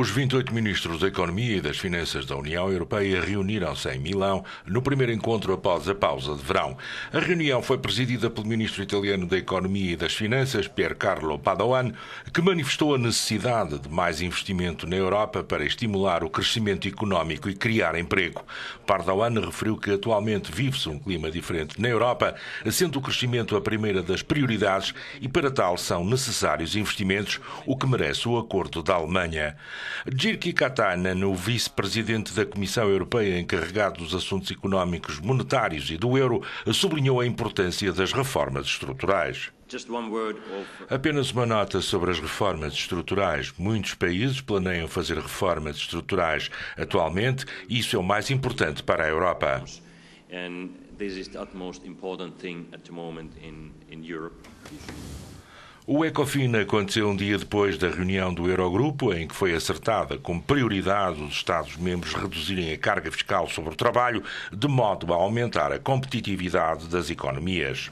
Os 28 ministros da Economia e das Finanças da União Europeia reuniram-se em Milão no primeiro encontro após a pausa de verão. A reunião foi presidida pelo ministro italiano da Economia e das Finanças, Carlo Padoan, que manifestou a necessidade de mais investimento na Europa para estimular o crescimento económico e criar emprego. Padoan referiu que atualmente vive-se um clima diferente na Europa, sendo o crescimento a primeira das prioridades e para tal são necessários investimentos, o que merece o acordo da Alemanha. Jirki Katainen, o vice-presidente da Comissão Europeia encarregado dos assuntos económicos, monetários e do euro, sublinhou a importância das reformas estruturais. Apenas uma nota sobre as reformas estruturais. Muitos países planeiam fazer reformas estruturais atualmente e isso é o mais importante para a Europa. And this is the utmost important thing at the moment in, in Europe. O Ecofin aconteceu um dia depois da reunião do Eurogrupo, em que foi acertada como prioridade os Estados-membros reduzirem a carga fiscal sobre o trabalho, de modo a aumentar a competitividade das economias.